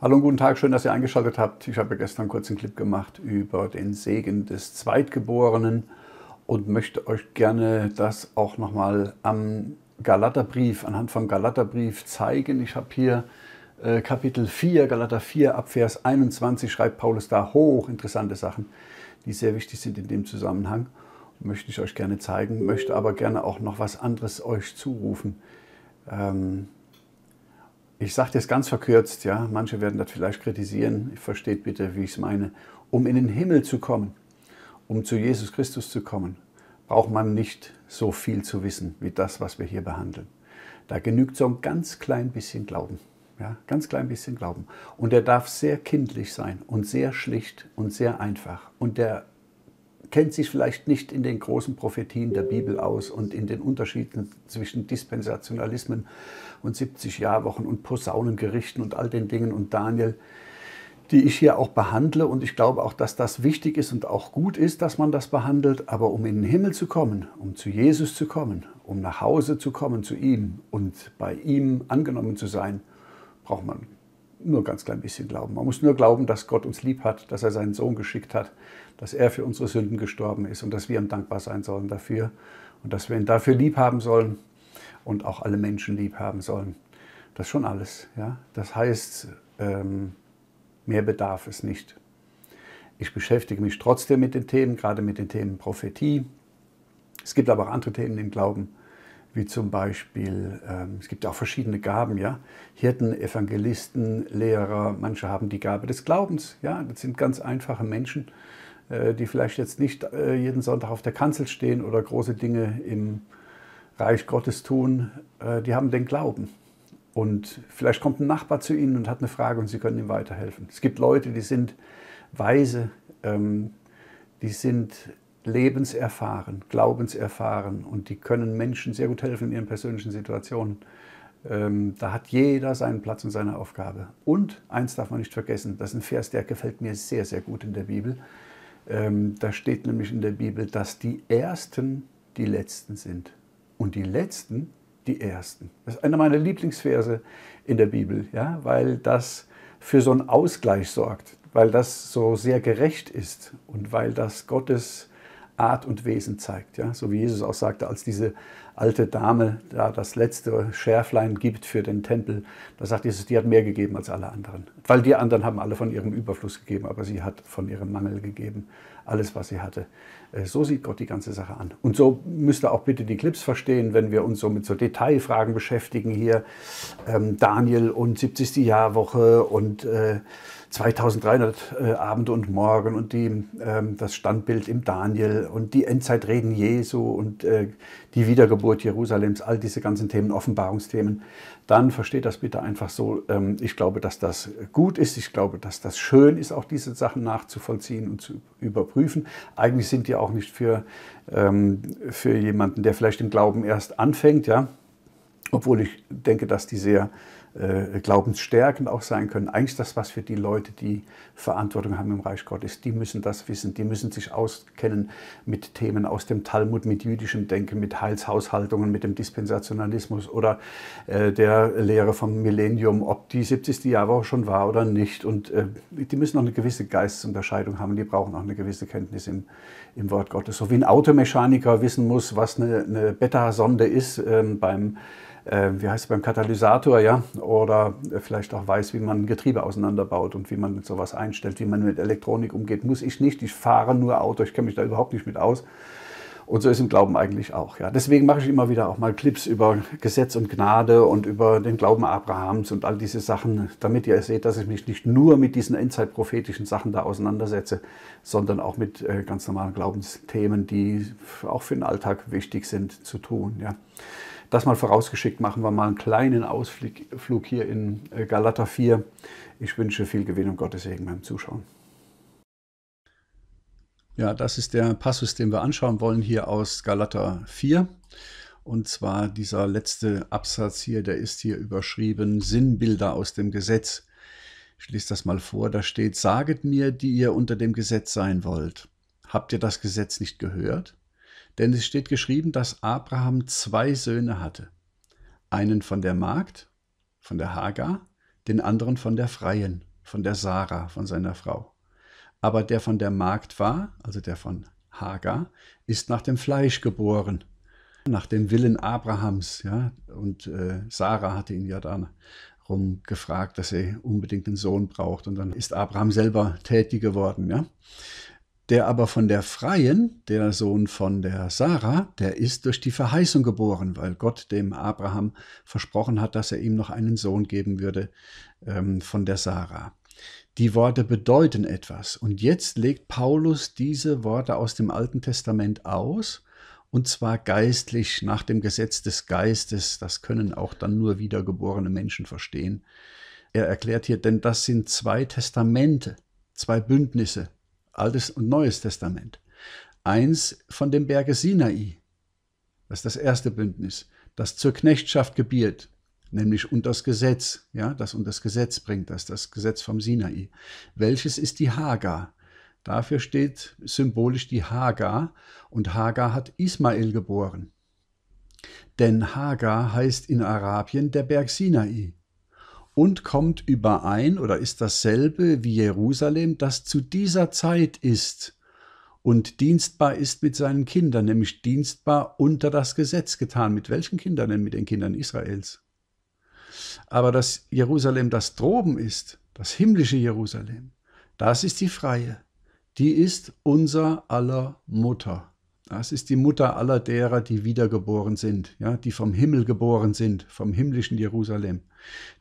Hallo und guten Tag, schön, dass ihr eingeschaltet habt. Ich habe gestern kurz einen Clip gemacht über den Segen des Zweitgeborenen und möchte euch gerne das auch nochmal am Galaterbrief, anhand vom Galaterbrief zeigen. Ich habe hier äh, Kapitel 4, Galater 4, Abvers 21, schreibt Paulus da hoch interessante Sachen, die sehr wichtig sind in dem Zusammenhang. Möchte ich euch gerne zeigen, möchte aber gerne auch noch was anderes euch zurufen. Ähm, ich sage das ganz verkürzt, ja, manche werden das vielleicht kritisieren, versteht bitte, wie ich es meine, um in den Himmel zu kommen, um zu Jesus Christus zu kommen, braucht man nicht so viel zu wissen wie das, was wir hier behandeln. Da genügt so ein ganz klein bisschen Glauben. Ja, ganz klein bisschen Glauben. Und er darf sehr kindlich sein und sehr schlicht und sehr einfach. Und der kennt sich vielleicht nicht in den großen Prophetien der Bibel aus und in den Unterschieden zwischen Dispensationalismen und 70-Jahrwochen und Posaunengerichten und all den Dingen und Daniel, die ich hier auch behandle. Und ich glaube auch, dass das wichtig ist und auch gut ist, dass man das behandelt. Aber um in den Himmel zu kommen, um zu Jesus zu kommen, um nach Hause zu kommen zu ihm und bei ihm angenommen zu sein, braucht man nur ganz klein bisschen glauben. Man muss nur glauben, dass Gott uns lieb hat, dass er seinen Sohn geschickt hat, dass er für unsere Sünden gestorben ist und dass wir ihm dankbar sein sollen dafür und dass wir ihn dafür lieb haben sollen und auch alle Menschen lieb haben sollen. Das ist schon alles. Ja? Das heißt, ähm, mehr bedarf es nicht. Ich beschäftige mich trotzdem mit den Themen, gerade mit den Themen Prophetie. Es gibt aber auch andere Themen im Glauben, wie zum Beispiel, ähm, es gibt auch verschiedene Gaben, ja, Hirten, Evangelisten, Lehrer, manche haben die Gabe des Glaubens, ja, das sind ganz einfache Menschen, äh, die vielleicht jetzt nicht äh, jeden Sonntag auf der Kanzel stehen oder große Dinge im Reich Gottes tun, äh, die haben den Glauben. Und vielleicht kommt ein Nachbar zu ihnen und hat eine Frage und sie können ihm weiterhelfen. Es gibt Leute, die sind weise, ähm, die sind lebenserfahren, glaubenserfahren und die können Menschen sehr gut helfen in ihren persönlichen Situationen. Ähm, da hat jeder seinen Platz und seine Aufgabe. Und eins darf man nicht vergessen, das ist ein Vers, der gefällt mir sehr, sehr gut in der Bibel. Ähm, da steht nämlich in der Bibel, dass die Ersten die Letzten sind und die Letzten die Ersten. Das ist einer meiner Lieblingsverse in der Bibel, ja? weil das für so einen Ausgleich sorgt, weil das so sehr gerecht ist und weil das Gottes Art und Wesen zeigt. Ja? So wie Jesus auch sagte, als diese alte Dame da das letzte Schärflein gibt für den Tempel, da sagt Jesus, die hat mehr gegeben als alle anderen. Weil die anderen haben alle von ihrem Überfluss gegeben, aber sie hat von ihrem Mangel gegeben, alles, was sie hatte. Äh, so sieht Gott die ganze Sache an. Und so müsst ihr auch bitte die Clips verstehen, wenn wir uns so mit so Detailfragen beschäftigen hier. Ähm, Daniel und 70. Jahrwoche und... Äh, 2300 äh, Abend und Morgen und die, ähm, das Standbild im Daniel und die Endzeitreden Jesu und äh, die Wiedergeburt Jerusalems, all diese ganzen Themen, Offenbarungsthemen, dann versteht das bitte einfach so. Ähm, ich glaube, dass das gut ist. Ich glaube, dass das schön ist, auch diese Sachen nachzuvollziehen und zu überprüfen. Eigentlich sind die auch nicht für, ähm, für jemanden, der vielleicht im Glauben erst anfängt, ja. Obwohl ich denke, dass die sehr äh, Glaubensstärken auch sein können. Eigentlich das, was für die Leute, die Verantwortung haben im Reich Gottes, die müssen das wissen, die müssen sich auskennen mit Themen aus dem Talmud, mit jüdischem Denken, mit Heilshaushaltungen, mit dem Dispensationalismus oder äh, der Lehre vom Millennium, ob die 70. Jahrwoche schon war oder nicht. Und äh, die müssen auch eine gewisse Geistesunterscheidung haben, die brauchen auch eine gewisse Kenntnis im, im Wort Gottes. So wie ein Automechaniker wissen muss, was eine, eine Beta-Sonde ist ähm, beim äh, wie heißt es beim Katalysator, ja, oder äh, vielleicht auch weiß, wie man Getriebe auseinanderbaut und wie man mit sowas einstellt, wie man mit Elektronik umgeht. Muss ich nicht, ich fahre nur Auto, ich kenne mich da überhaupt nicht mit aus. Und so ist im Glauben eigentlich auch. Ja. Deswegen mache ich immer wieder auch mal Clips über Gesetz und Gnade und über den Glauben Abrahams und all diese Sachen, damit ihr seht, dass ich mich nicht nur mit diesen endzeitprophetischen Sachen da auseinandersetze, sondern auch mit äh, ganz normalen Glaubensthemen, die auch für den Alltag wichtig sind, zu tun. Ja. Das mal vorausgeschickt machen wir mal einen kleinen Ausflug hier in äh, Galata 4. Ich wünsche viel Gewinn und Gottes Segen beim Zuschauen. Ja, das ist der Passus, den wir anschauen wollen hier aus Galata 4. Und zwar dieser letzte Absatz hier, der ist hier überschrieben, Sinnbilder aus dem Gesetz. Ich lese das mal vor, da steht, saget mir, die ihr unter dem Gesetz sein wollt. Habt ihr das Gesetz nicht gehört? Denn es steht geschrieben, dass Abraham zwei Söhne hatte. Einen von der Magd, von der Hagar, den anderen von der Freien, von der Sarah, von seiner Frau. Aber der von der Magd war, also der von Hagar, ist nach dem Fleisch geboren, nach dem Willen Abrahams. Ja? Und äh, Sarah hatte ihn ja dann rum gefragt, dass er unbedingt einen Sohn braucht. Und dann ist Abraham selber tätig geworden. Ja? Der aber von der Freien, der Sohn von der Sarah, der ist durch die Verheißung geboren, weil Gott dem Abraham versprochen hat, dass er ihm noch einen Sohn geben würde ähm, von der Sarah. Die Worte bedeuten etwas. Und jetzt legt Paulus diese Worte aus dem Alten Testament aus, und zwar geistlich nach dem Gesetz des Geistes. Das können auch dann nur wiedergeborene Menschen verstehen. Er erklärt hier, denn das sind zwei Testamente, zwei Bündnisse, Altes und Neues Testament. Eins von dem Berge Sinai, das ist das erste Bündnis, das zur Knechtschaft gebiert, nämlich unter das Gesetz, ja, das unter das Gesetz bringt, das ist das Gesetz vom Sinai. Welches ist die Hagar? Dafür steht symbolisch die Hagar und Hagar hat Ismael geboren. Denn Hagar heißt in Arabien der Berg Sinai und kommt überein oder ist dasselbe wie Jerusalem, das zu dieser Zeit ist und dienstbar ist mit seinen Kindern, nämlich dienstbar unter das Gesetz getan. Mit welchen Kindern denn? Mit den Kindern Israels. Aber das Jerusalem, das droben ist, das himmlische Jerusalem, das ist die freie. Die ist unser aller Mutter. Das ist die Mutter aller derer, die wiedergeboren sind, ja, die vom Himmel geboren sind, vom himmlischen Jerusalem.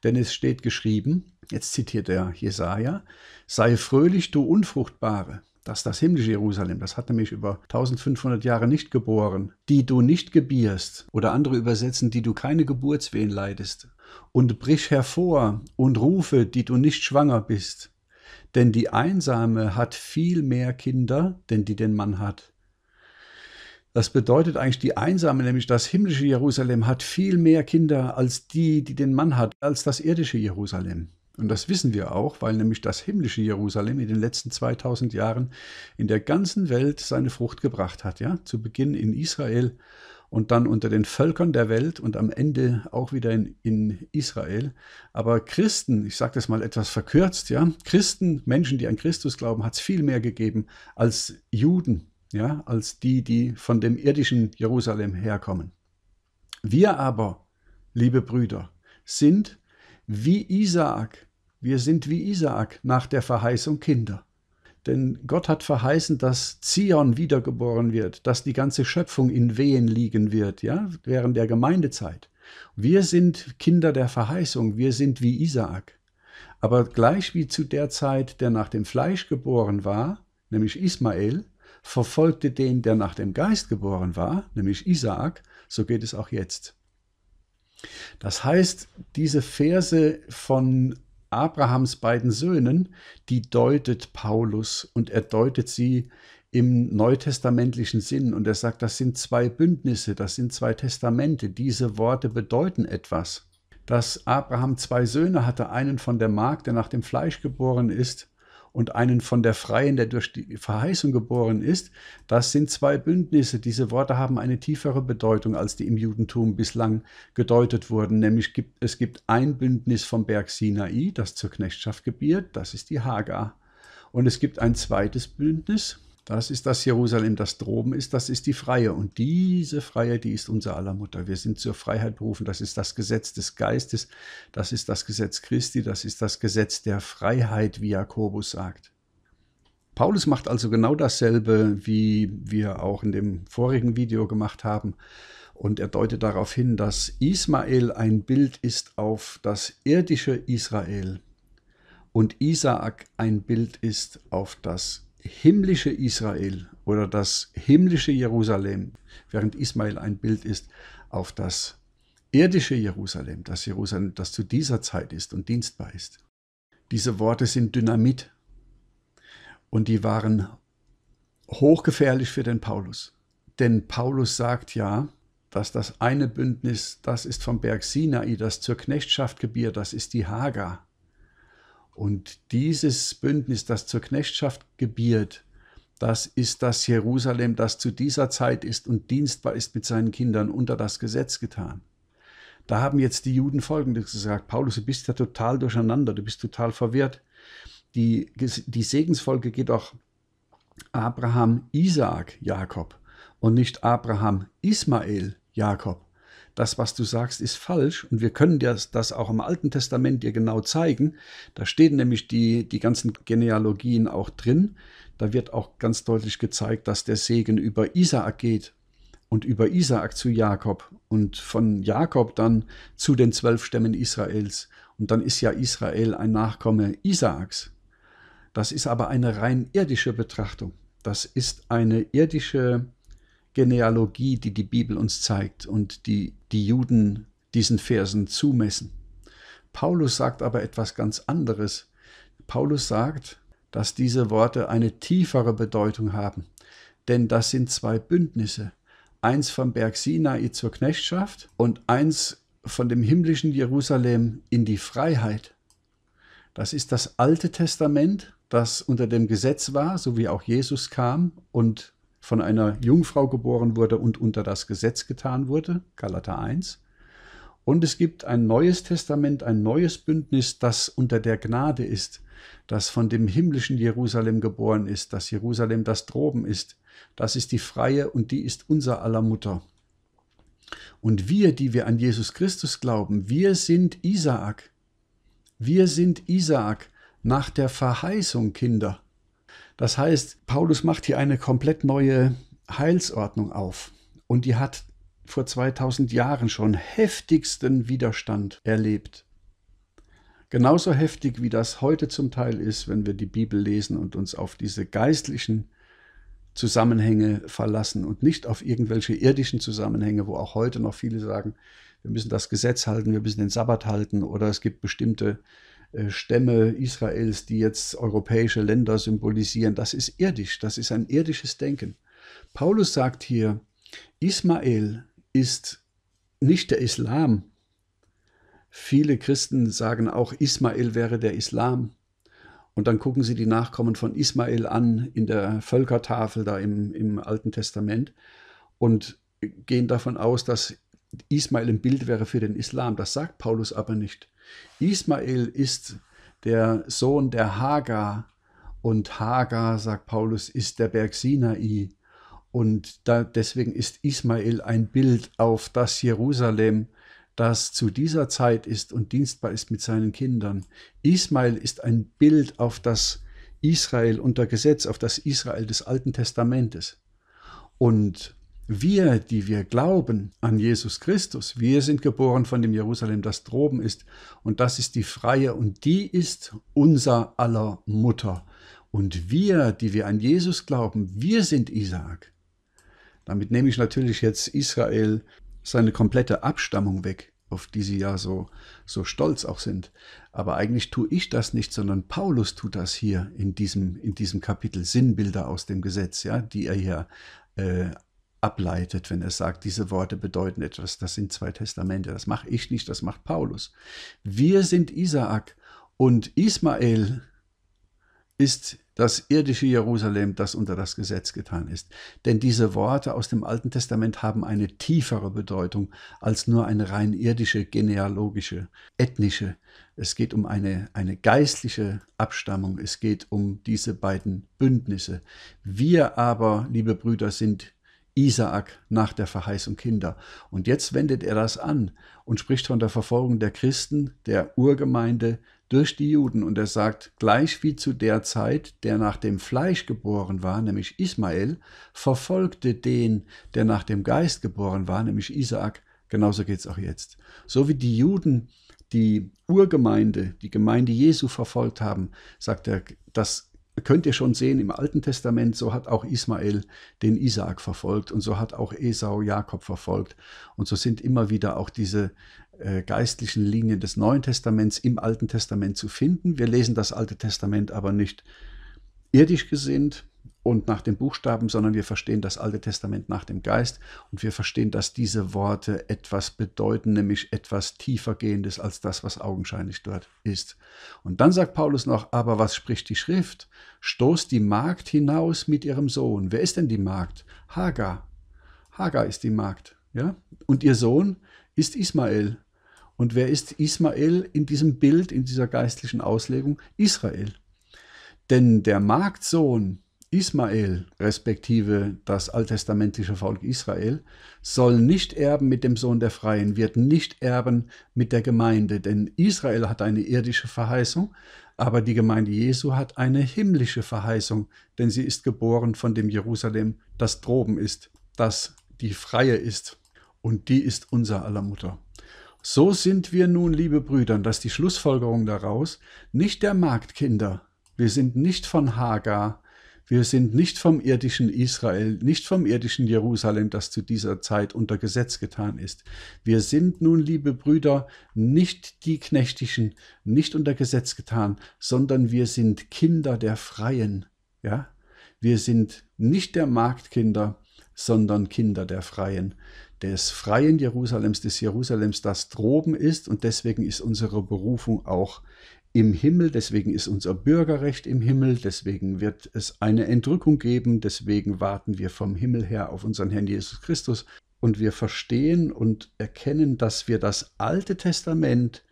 Denn es steht geschrieben, jetzt zitiert er Jesaja, sei fröhlich, du Unfruchtbare. Das ist das himmlische Jerusalem, das hat nämlich über 1500 Jahre nicht geboren, die du nicht gebierst, oder andere übersetzen, die du keine Geburtswehen leidest. Und brich hervor und rufe, die du nicht schwanger bist. Denn die Einsame hat viel mehr Kinder, denn die den Mann hat das bedeutet eigentlich die Einsame, nämlich das himmlische Jerusalem hat viel mehr Kinder als die, die den Mann hat, als das irdische Jerusalem. Und das wissen wir auch, weil nämlich das himmlische Jerusalem in den letzten 2000 Jahren in der ganzen Welt seine Frucht gebracht hat. Ja? Zu Beginn in Israel und dann unter den Völkern der Welt und am Ende auch wieder in, in Israel. Aber Christen, ich sage das mal etwas verkürzt, ja? Christen, Menschen, die an Christus glauben, hat es viel mehr gegeben als Juden ja, als die, die von dem irdischen Jerusalem herkommen. Wir aber, liebe Brüder, sind wie Isaak, wir sind wie Isaak nach der Verheißung Kinder. Denn Gott hat verheißen, dass Zion wiedergeboren wird, dass die ganze Schöpfung in Wehen liegen wird, ja, während der Gemeindezeit. Wir sind Kinder der Verheißung, wir sind wie Isaak. Aber gleich wie zu der Zeit, der nach dem Fleisch geboren war, nämlich Ismael, verfolgte den, der nach dem Geist geboren war, nämlich Isaak, so geht es auch jetzt. Das heißt, diese Verse von Abrahams beiden Söhnen, die deutet Paulus und er deutet sie im neutestamentlichen Sinn und er sagt, das sind zwei Bündnisse, das sind zwei Testamente, diese Worte bedeuten etwas. Dass Abraham zwei Söhne hatte, einen von der Magd, der nach dem Fleisch geboren ist, und einen von der Freien, der durch die Verheißung geboren ist, das sind zwei Bündnisse. Diese Worte haben eine tiefere Bedeutung, als die im Judentum bislang gedeutet wurden. Nämlich gibt, es gibt ein Bündnis vom Berg Sinai, das zur Knechtschaft gebiert, das ist die Hagar. Und es gibt ein zweites Bündnis, das ist das Jerusalem, das droben ist, das ist die Freie. Und diese Freie, die ist unser aller Mutter. Wir sind zur Freiheit berufen. Das ist das Gesetz des Geistes, das ist das Gesetz Christi, das ist das Gesetz der Freiheit, wie Jakobus sagt. Paulus macht also genau dasselbe, wie wir auch in dem vorigen Video gemacht haben. Und er deutet darauf hin, dass Ismael ein Bild ist auf das irdische Israel und Isaak ein Bild ist auf das himmlische Israel oder das himmlische Jerusalem, während Ismael ein Bild ist auf das irdische Jerusalem, das Jerusalem, das zu dieser Zeit ist und dienstbar ist. Diese Worte sind Dynamit und die waren hochgefährlich für den Paulus. Denn Paulus sagt ja, dass das eine Bündnis, das ist vom Berg Sinai, das zur Knechtschaft gebiert, das ist die Hagar. Und dieses Bündnis, das zur Knechtschaft gebiert, das ist das Jerusalem, das zu dieser Zeit ist und dienstbar ist mit seinen Kindern unter das Gesetz getan. Da haben jetzt die Juden Folgendes gesagt, Paulus, du bist ja total durcheinander, du bist total verwirrt. Die, die Segensfolge geht auch Abraham, Isaak, Jakob und nicht Abraham, Ismael, Jakob das, was du sagst, ist falsch. Und wir können dir das, auch im Alten Testament dir genau zeigen. Da stehen nämlich die, die ganzen Genealogien auch drin. Da wird auch ganz deutlich gezeigt, dass der Segen über Isaak geht und über Isaak zu Jakob und von Jakob dann zu den zwölf Stämmen Israels. Und dann ist ja Israel ein Nachkomme Isaaks. Das ist aber eine rein irdische Betrachtung. Das ist eine irdische Betrachtung. Genealogie, die die Bibel uns zeigt und die die Juden diesen Versen zumessen. Paulus sagt aber etwas ganz anderes. Paulus sagt, dass diese Worte eine tiefere Bedeutung haben, denn das sind zwei Bündnisse, eins vom Berg Sinai zur Knechtschaft und eins von dem himmlischen Jerusalem in die Freiheit. Das ist das Alte Testament, das unter dem Gesetz war, so wie auch Jesus kam und von einer Jungfrau geboren wurde und unter das Gesetz getan wurde, Galater 1. Und es gibt ein neues Testament, ein neues Bündnis, das unter der Gnade ist, das von dem himmlischen Jerusalem geboren ist, das Jerusalem, das droben ist. Das ist die Freie und die ist unser aller Mutter. Und wir, die wir an Jesus Christus glauben, wir sind Isaak. Wir sind Isaak nach der Verheißung Kinder. Das heißt, Paulus macht hier eine komplett neue Heilsordnung auf und die hat vor 2000 Jahren schon heftigsten Widerstand erlebt. Genauso heftig wie das heute zum Teil ist, wenn wir die Bibel lesen und uns auf diese geistlichen Zusammenhänge verlassen und nicht auf irgendwelche irdischen Zusammenhänge, wo auch heute noch viele sagen, wir müssen das Gesetz halten, wir müssen den Sabbat halten oder es gibt bestimmte äh, Stämme Israels, die jetzt europäische Länder symbolisieren. Das ist irdisch, das ist ein irdisches Denken. Paulus sagt hier, Ismael ist nicht der Islam. Viele Christen sagen auch, Ismael wäre der Islam. Und dann gucken sie die Nachkommen von Ismael an in der Völkertafel da im, im Alten Testament und gehen davon aus, dass Ismael ein Bild wäre für den Islam. Das sagt Paulus aber nicht. Ismael ist der Sohn der Hagar und Hagar, sagt Paulus, ist der Berg Sinai. Und da, deswegen ist Ismael ein Bild auf das Jerusalem, das zu dieser Zeit ist und dienstbar ist mit seinen Kindern. Ismael ist ein Bild auf das Israel unter Gesetz, auf das Israel des Alten Testamentes. Und wir, die wir glauben an Jesus Christus, wir sind geboren von dem Jerusalem, das droben ist. Und das ist die Freie und die ist unser aller Mutter. Und wir, die wir an Jesus glauben, wir sind Isaak. Damit nehme ich natürlich jetzt Israel seine komplette Abstammung weg, auf die sie ja so, so stolz auch sind. Aber eigentlich tue ich das nicht, sondern Paulus tut das hier in diesem, in diesem Kapitel Sinnbilder aus dem Gesetz, ja, die er hier äh, ableitet, wenn er sagt, diese Worte bedeuten etwas. Das sind zwei Testamente. Das mache ich nicht, das macht Paulus. Wir sind Isaak und Ismael ist das irdische Jerusalem, das unter das Gesetz getan ist. Denn diese Worte aus dem Alten Testament haben eine tiefere Bedeutung als nur eine rein irdische, genealogische, ethnische. Es geht um eine, eine geistliche Abstammung. Es geht um diese beiden Bündnisse. Wir aber, liebe Brüder, sind Isaak nach der Verheißung Kinder. Und jetzt wendet er das an und spricht von der Verfolgung der Christen, der Urgemeinde durch die Juden. Und er sagt, gleich wie zu der Zeit, der nach dem Fleisch geboren war, nämlich Ismael, verfolgte den, der nach dem Geist geboren war, nämlich Isaak. Genauso geht es auch jetzt. So wie die Juden die Urgemeinde, die Gemeinde Jesu verfolgt haben, sagt er, das könnt ihr schon sehen, im Alten Testament, so hat auch Ismael den Isaak verfolgt und so hat auch Esau Jakob verfolgt. Und so sind immer wieder auch diese äh, geistlichen Linien des Neuen Testaments im Alten Testament zu finden. Wir lesen das Alte Testament aber nicht irdisch gesinnt, und nach den Buchstaben, sondern wir verstehen das Alte Testament nach dem Geist und wir verstehen, dass diese Worte etwas bedeuten, nämlich etwas tiefergehendes als das, was augenscheinlich dort ist. Und dann sagt Paulus noch, aber was spricht die Schrift? Stoßt die Magd hinaus mit ihrem Sohn. Wer ist denn die Magd? Hagar. Hagar ist die Magd, ja? Und ihr Sohn ist Ismael. Und wer ist Ismael in diesem Bild, in dieser geistlichen Auslegung? Israel. Denn der Magdsohn, Ismael, respektive das alttestamentliche Volk Israel, soll nicht erben mit dem Sohn der Freien, wird nicht erben mit der Gemeinde, denn Israel hat eine irdische Verheißung, aber die Gemeinde Jesu hat eine himmlische Verheißung, denn sie ist geboren von dem Jerusalem, das droben ist, das die Freie ist, und die ist unser aller Mutter. So sind wir nun, liebe Brüder, dass die Schlussfolgerung daraus nicht der Marktkinder, wir sind nicht von Hagar, wir sind nicht vom irdischen Israel, nicht vom irdischen Jerusalem, das zu dieser Zeit unter Gesetz getan ist. Wir sind nun, liebe Brüder, nicht die Knechtischen, nicht unter Gesetz getan, sondern wir sind Kinder der Freien. Ja? Wir sind nicht der Marktkinder, sondern Kinder der Freien, des freien Jerusalems, des Jerusalems, das droben ist und deswegen ist unsere Berufung auch im Himmel, deswegen ist unser Bürgerrecht im Himmel, deswegen wird es eine Entrückung geben, deswegen warten wir vom Himmel her auf unseren Herrn Jesus Christus und wir verstehen und erkennen, dass wir das Alte Testament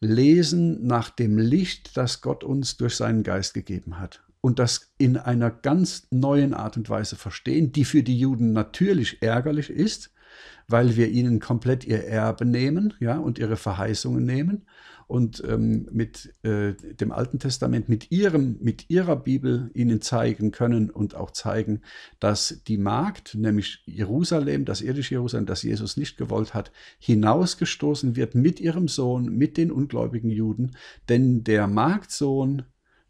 lesen nach dem Licht, das Gott uns durch seinen Geist gegeben hat und das in einer ganz neuen Art und Weise verstehen, die für die Juden natürlich ärgerlich ist, weil wir ihnen komplett ihr Erbe nehmen ja, und ihre Verheißungen nehmen und ähm, mit äh, dem Alten Testament, mit, ihrem, mit ihrer Bibel ihnen zeigen können und auch zeigen, dass die Magd, nämlich Jerusalem, das irdische Jerusalem, das Jesus nicht gewollt hat, hinausgestoßen wird mit ihrem Sohn, mit den ungläubigen Juden, denn der Magdsohn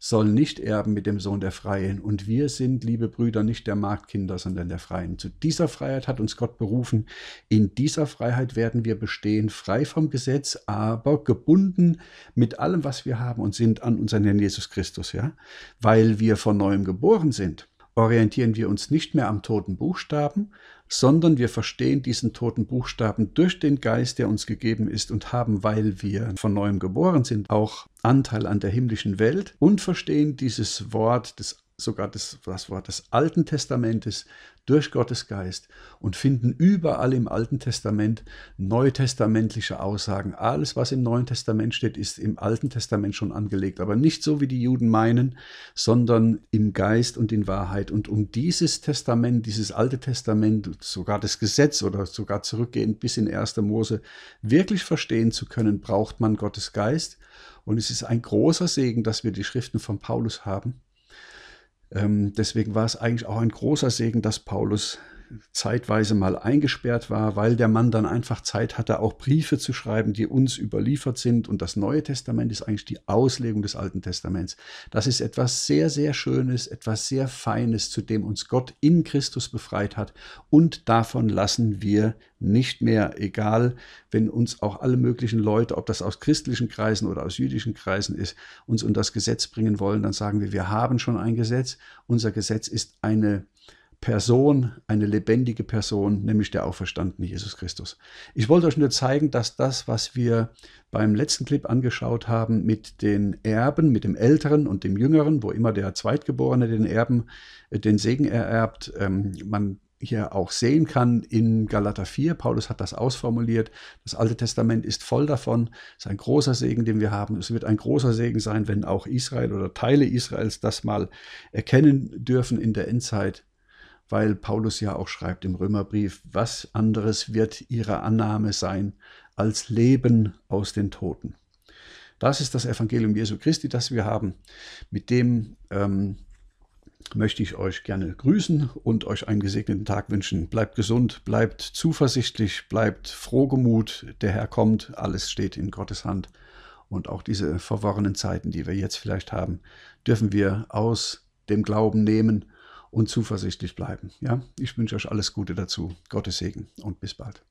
soll nicht erben mit dem Sohn der Freien. Und wir sind, liebe Brüder, nicht der Marktkinder, sondern der Freien. Zu dieser Freiheit hat uns Gott berufen. In dieser Freiheit werden wir bestehen, frei vom Gesetz, aber gebunden mit allem, was wir haben und sind an unseren Herrn Jesus Christus. Ja? Weil wir von neuem geboren sind, orientieren wir uns nicht mehr am toten Buchstaben, sondern wir verstehen diesen toten Buchstaben durch den Geist, der uns gegeben ist und haben, weil wir von neuem geboren sind, auch Anteil an der himmlischen Welt und verstehen dieses Wort des sogar des, das Wort des Alten Testamentes durch Gottes Geist und finden überall im Alten Testament neutestamentliche Aussagen. Alles, was im Neuen Testament steht, ist im Alten Testament schon angelegt, aber nicht so, wie die Juden meinen, sondern im Geist und in Wahrheit. Und um dieses Testament, dieses Alte Testament, sogar das Gesetz oder sogar zurückgehend bis in 1. Mose wirklich verstehen zu können, braucht man Gottes Geist. Und es ist ein großer Segen, dass wir die Schriften von Paulus haben ähm, deswegen war es eigentlich auch ein großer Segen, dass Paulus zeitweise mal eingesperrt war, weil der Mann dann einfach Zeit hatte, auch Briefe zu schreiben, die uns überliefert sind. Und das Neue Testament ist eigentlich die Auslegung des Alten Testaments. Das ist etwas sehr, sehr Schönes, etwas sehr Feines, zu dem uns Gott in Christus befreit hat. Und davon lassen wir nicht mehr, egal, wenn uns auch alle möglichen Leute, ob das aus christlichen Kreisen oder aus jüdischen Kreisen ist, uns unter das Gesetz bringen wollen, dann sagen wir, wir haben schon ein Gesetz. Unser Gesetz ist eine Person, eine lebendige Person, nämlich der auferstandene Jesus Christus. Ich wollte euch nur zeigen, dass das, was wir beim letzten Clip angeschaut haben mit den Erben, mit dem Älteren und dem Jüngeren, wo immer der Zweitgeborene den Erben, äh, den Segen ererbt, ähm, man hier auch sehen kann in Galater 4. Paulus hat das ausformuliert. Das Alte Testament ist voll davon. Es ist ein großer Segen, den wir haben. Es wird ein großer Segen sein, wenn auch Israel oder Teile Israels das mal erkennen dürfen in der Endzeit weil Paulus ja auch schreibt im Römerbrief, was anderes wird ihre Annahme sein als Leben aus den Toten. Das ist das Evangelium Jesu Christi, das wir haben. Mit dem ähm, möchte ich euch gerne grüßen und euch einen gesegneten Tag wünschen. Bleibt gesund, bleibt zuversichtlich, bleibt frohgemut. Der Herr kommt, alles steht in Gottes Hand. Und auch diese verworrenen Zeiten, die wir jetzt vielleicht haben, dürfen wir aus dem Glauben nehmen und zuversichtlich bleiben. Ja, ich wünsche euch alles Gute dazu. Gottes Segen und bis bald.